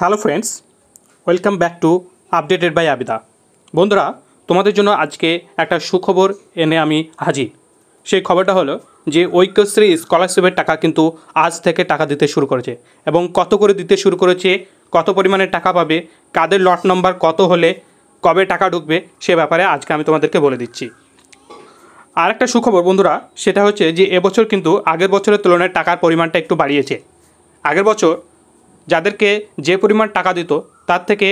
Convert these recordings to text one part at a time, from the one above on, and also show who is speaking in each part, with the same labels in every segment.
Speaker 1: hello friends welcome back to updated by Abida বন্ধুরা তোমাদের জন্য আজকে একটা সুখবর এনে আমি হাজির সেই খবরটা হলো যে ঐক্যশ্রী স্কলারশিপের টাকা কিন্তু আজ থেকে টাকা দিতে শুরু করেছে এবং কত করে দিতে শুরু করেছে কত পরিমাণে টাকা পাবে কাদের লট নম্বর কত হলে কবে টাকা ঢুকবে সে ব্যাপারে আজকে আমি তোমাদেরকে বলে দিচ্ছি আর একটা সুখবর বন্ধুরা সেটা হচ্ছে যে এবছর কিন্তু আগের বছরের তুলনায় টাকার পরিমাণটা একটু বাড়িয়েছে আগের বছর যাদেরকে যে পরিমাণ টাকা দিত তার থেকে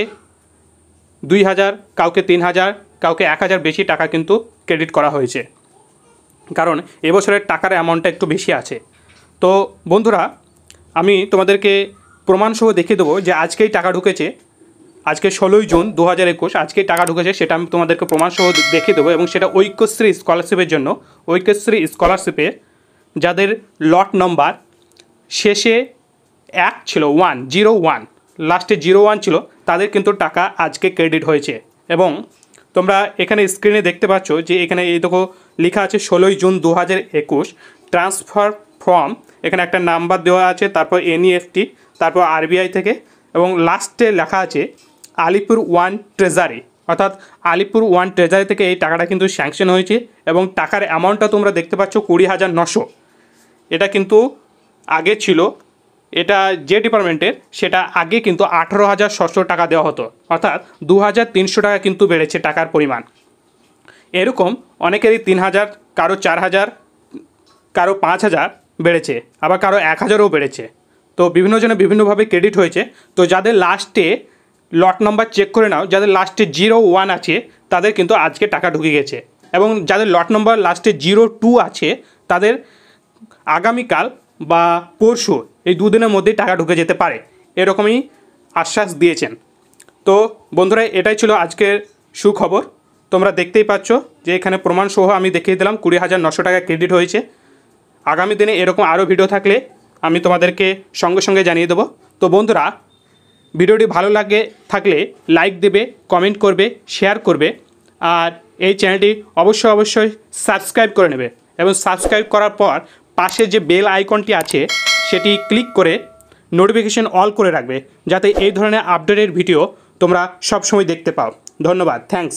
Speaker 1: দুই হাজার কাউকে তিন হাজার কাউকে এক হাজার বেশি টাকা কিন্তু ক্রেডিট করা হয়েছে কারণ এবছরের টাকার অ্যামাউন্টটা একটু বেশি আছে তো বন্ধুরা আমি তোমাদেরকে প্রমাণসহ দেখিয়ে দেবো যে আজকেই টাকা ঢুকেছে আজকে ষোলোই জুন দু হাজার একুশ আজকেই টাকা ঢুকেছে সেটা আমি তোমাদেরকে প্রমাণসহ দেখিয়ে দেবো এবং সেটা ঐক্যশ্রী স্কলারশিপের জন্য ঐক্যশ্রী স্কলারশিপে যাদের লট নম্বর শেষে এক ছিল ওয়ান জিরো ওয়ান লাস্টে জিরো ওয়ান ছিল তাদের কিন্তু টাকা আজকে ক্রেডিট হয়েছে এবং তোমরা এখানে স্ক্রিনে দেখতে পাচ্ছ যে এখানে এই দেখো লেখা আছে ষোলোই জুন দু হাজার একুশ ট্রান্সফার ফর্ম এখানে একটা নাম্বার দেওয়া আছে তারপর এনইএফটি e তারপর আরবিআই থেকে এবং লাস্টে লেখা আছে আলিপুর ওয়ান ট্রেজারি অর্থাৎ আলিপুর ওয়ান ট্রেজারি থেকে এই টাকাটা কিন্তু স্যাংশন হয়েছে এবং টাকার অ্যামাউন্টটা তোমরা দেখতে পাচ্ছ কুড়ি হাজার নশো এটা কিন্তু আগে ছিল এটা যে ডিপার্টমেন্টের সেটা আগে কিন্তু আঠেরো হাজার ছশো টাকা দেওয়া হতো অর্থাৎ দু হাজার তিনশো টাকা কিন্তু বেড়েছে টাকার পরিমাণ এরকম অনেকেরই তিন হাজার কারো চার হাজার কারো পাঁচ হাজার বেড়েছে আবার কারো এক হাজারও বেড়েছে তো বিভিন্ন জনে বিভিন্নভাবে ক্রেডিট হয়েছে তো যাদের লাস্টে লট নাম্বার চেক করে নাও যাদের লাস্টে জিরো ওয়ান আছে তাদের কিন্তু আজকে টাকা ঢুকে গেছে এবং যাদের লট নম্বর লাস্টে জিরো টু আছে তাদের আগামীকাল বা পরশু এই দুদিনের মধ্যেই টাকা ঢুকে যেতে পারে এরকমই আশ্বাস দিয়েছেন তো বন্ধুরা এটাই ছিল আজকের সুখবর তোমরা দেখতেই পাচ্ছ যে এখানে প্রমাণসহ আমি দেখিয়ে দিলাম কুড়ি হাজার নশো টাকা ক্রেডিট হয়েছে আগামী দিনে এরকম আরও ভিডিও থাকলে আমি তোমাদেরকে সঙ্গে সঙ্গে জানিয়ে দেবো তো বন্ধুরা ভিডিওটি ভালো লাগে থাকলে লাইক দেবে কমেন্ট করবে শেয়ার করবে আর এই চ্যানেলটি অবশ্যই অবশ্যই সাবস্ক্রাইব করে নেবে এবং সাবস্ক্রাইব করার পর পাশে যে বেল আইকনটি আছে সেটি ক্লিক করে নোটিফিকেশন অল করে রাখবে যাতে এই ধরনের আপডেটের ভিডিও তোমরা সবসময় দেখতে পাও ধন্যবাদ থ্যাংকস